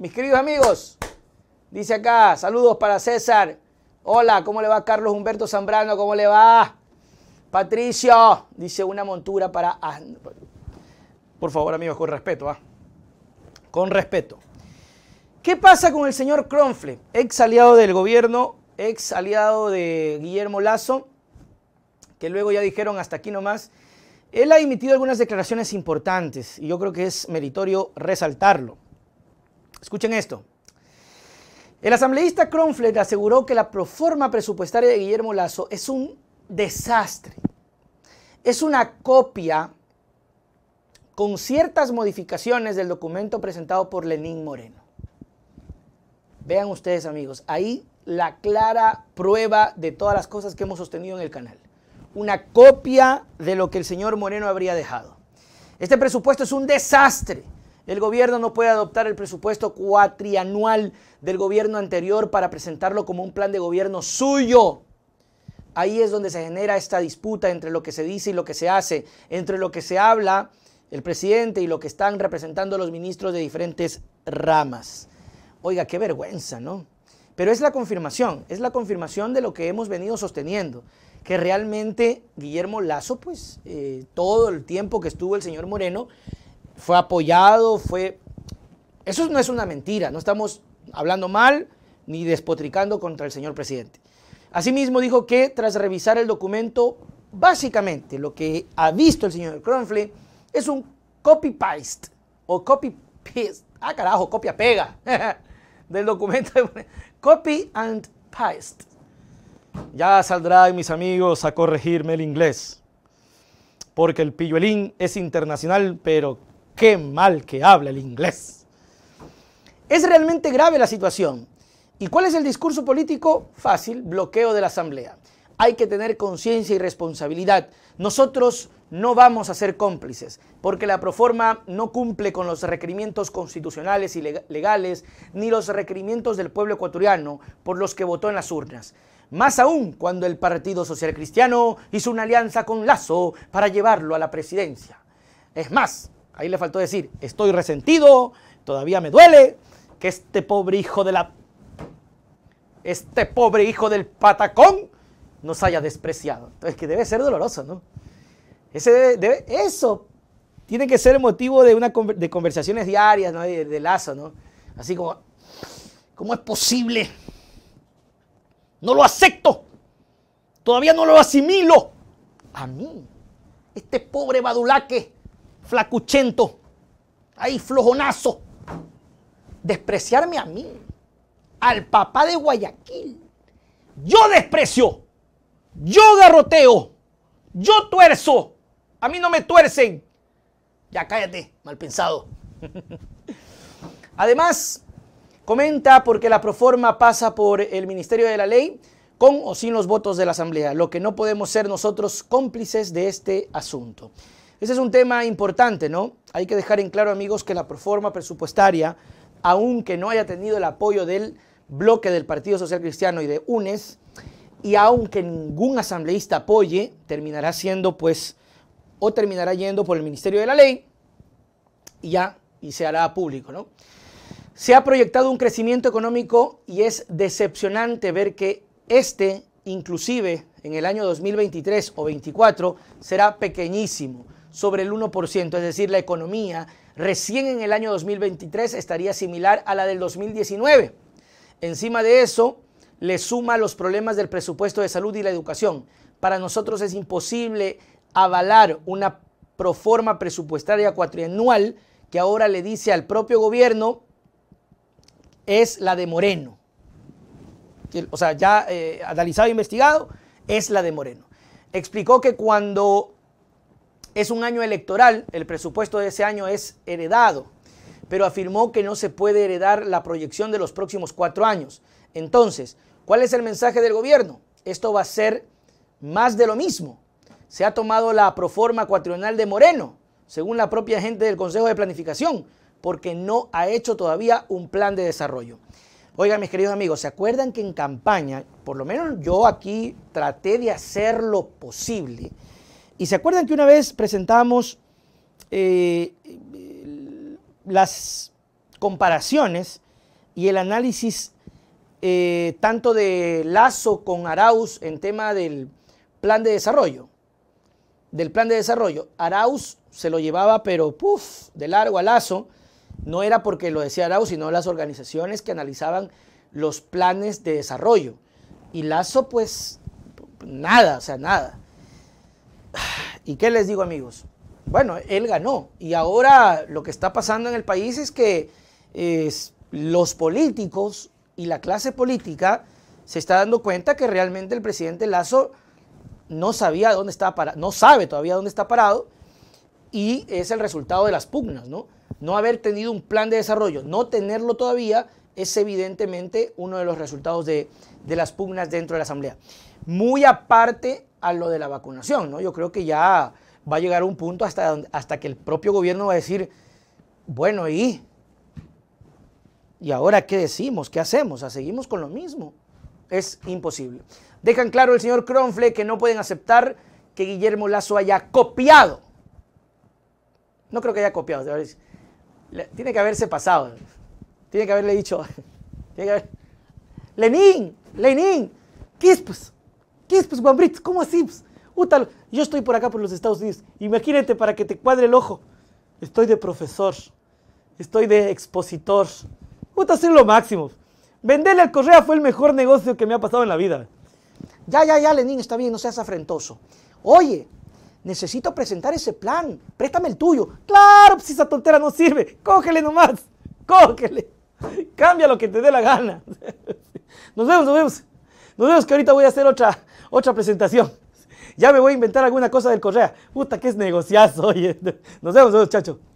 Mis queridos amigos, dice acá, saludos para César. Hola, ¿cómo le va Carlos Humberto Zambrano? ¿Cómo le va? Patricio, dice una montura para... Por favor, amigos, con respeto, ¿ah? Con respeto. ¿Qué pasa con el señor Cronfle, ex aliado del gobierno, ex aliado de Guillermo Lazo, que luego ya dijeron hasta aquí nomás? Él ha emitido algunas declaraciones importantes y yo creo que es meritorio resaltarlo. Escuchen esto. El asambleísta Kronfler aseguró que la proforma presupuestaria de Guillermo Lazo es un desastre. Es una copia con ciertas modificaciones del documento presentado por Lenín Moreno. Vean ustedes amigos, ahí la clara prueba de todas las cosas que hemos sostenido en el canal. Una copia de lo que el señor Moreno habría dejado. Este presupuesto es un desastre. El gobierno no puede adoptar el presupuesto cuatrianual del gobierno anterior para presentarlo como un plan de gobierno suyo. Ahí es donde se genera esta disputa entre lo que se dice y lo que se hace, entre lo que se habla el presidente y lo que están representando los ministros de diferentes ramas. Oiga, qué vergüenza, ¿no? Pero es la confirmación, es la confirmación de lo que hemos venido sosteniendo, que realmente Guillermo Lazo, pues eh, todo el tiempo que estuvo el señor Moreno, fue apoyado, fue... Eso no es una mentira, no estamos hablando mal ni despotricando contra el señor presidente. Asimismo dijo que tras revisar el documento, básicamente lo que ha visto el señor Cronfle es un copy-paste o copy-paste, ah carajo, copia-pega del documento, copy and paste. Ya saldrá mis amigos a corregirme el inglés, porque el pilluelín es internacional, pero Qué mal que habla el inglés. Es realmente grave la situación. ¿Y cuál es el discurso político? Fácil, bloqueo de la Asamblea. Hay que tener conciencia y responsabilidad. Nosotros no vamos a ser cómplices, porque la proforma no cumple con los requerimientos constitucionales y legales, ni los requerimientos del pueblo ecuatoriano por los que votó en las urnas. Más aún cuando el Partido Social Cristiano hizo una alianza con Lazo para llevarlo a la presidencia. Es más, Ahí le faltó decir, estoy resentido, todavía me duele, que este pobre hijo de la... Este pobre hijo del patacón nos haya despreciado. Entonces, que debe ser doloroso, ¿no? Ese eso tiene que ser motivo de, una, conversaciones diarias, ¿no? De, de lazo, ¿no? Así como, ¿cómo es posible? No lo acepto. Todavía no lo asimilo. A mí. Este pobre badulaque flacuchento, ahí flojonazo. Despreciarme a mí, al papá de Guayaquil. Yo desprecio, yo garroteo, yo tuerzo. A mí no me tuercen. Ya cállate, mal pensado. Además, comenta porque la proforma pasa por el Ministerio de la Ley con o sin los votos de la Asamblea, lo que no podemos ser nosotros cómplices de este asunto. Ese es un tema importante, ¿no? Hay que dejar en claro, amigos, que la reforma presupuestaria, aunque no haya tenido el apoyo del bloque del Partido Social Cristiano y de UNES, y aunque ningún asambleísta apoye, terminará siendo, pues, o terminará yendo por el Ministerio de la Ley, y ya, y se hará público, ¿no? Se ha proyectado un crecimiento económico y es decepcionante ver que este, inclusive en el año 2023 o 2024, será pequeñísimo sobre el 1%, es decir, la economía recién en el año 2023 estaría similar a la del 2019. Encima de eso, le suma los problemas del presupuesto de salud y la educación. Para nosotros es imposible avalar una proforma presupuestaria cuatrianual que ahora le dice al propio gobierno es la de Moreno. O sea, ya eh, analizado e investigado, es la de Moreno. Explicó que cuando es un año electoral, el presupuesto de ese año es heredado, pero afirmó que no se puede heredar la proyección de los próximos cuatro años. Entonces, ¿cuál es el mensaje del gobierno? Esto va a ser más de lo mismo. Se ha tomado la proforma cuatrional de Moreno, según la propia gente del Consejo de Planificación, porque no ha hecho todavía un plan de desarrollo. Oigan, mis queridos amigos, ¿se acuerdan que en campaña, por lo menos yo aquí traté de hacer lo posible y se acuerdan que una vez presentamos eh, las comparaciones y el análisis eh, tanto de Lazo con Arauz en tema del plan de desarrollo. Del plan de desarrollo. Arauz se lo llevaba, pero de largo a Lazo. No era porque lo decía Arauz, sino las organizaciones que analizaban los planes de desarrollo. Y Lazo, pues, nada, o sea, nada. ¿Y qué les digo amigos? Bueno, él ganó y ahora lo que está pasando en el país es que los políticos y la clase política se está dando cuenta que realmente el presidente Lazo no sabía dónde estaba parado, no sabe todavía dónde está parado y es el resultado de las pugnas, ¿no? No haber tenido un plan de desarrollo, no tenerlo todavía es evidentemente uno de los resultados de las pugnas dentro de la Asamblea. Muy aparte a lo de la vacunación, ¿no? Yo creo que ya va a llegar un punto hasta, hasta que el propio gobierno va a decir, bueno, ¿y? ¿Y ahora qué decimos? ¿Qué hacemos? Ah, ¿Seguimos con lo mismo? Es imposible. Dejan claro el señor Cronfle que no pueden aceptar que Guillermo Lazo haya copiado. No creo que haya copiado. Tiene que haberse pasado. Tiene que haberle dicho. Lenin, Lenin, Kispus. ¿Qué es, pues, Bambrit? ¿Cómo así? Pues? Yo estoy por acá, por los Estados Unidos. Imagínate para que te cuadre el ojo. Estoy de profesor. Estoy de expositor. Puta, soy lo máximo. Venderle al Correa fue el mejor negocio que me ha pasado en la vida. Ya, ya, ya, Lenín, está bien, no seas afrentoso. Oye, necesito presentar ese plan. Préstame el tuyo. Claro, pues esa tontera no sirve. Cógele nomás. Cógele. Cambia lo que te dé la gana. Nos vemos, nos vemos. Nos vemos que ahorita voy a hacer otra, otra presentación. Ya me voy a inventar alguna cosa del Correa. Puta, que es negociazo, oye. Nos vemos, chacho.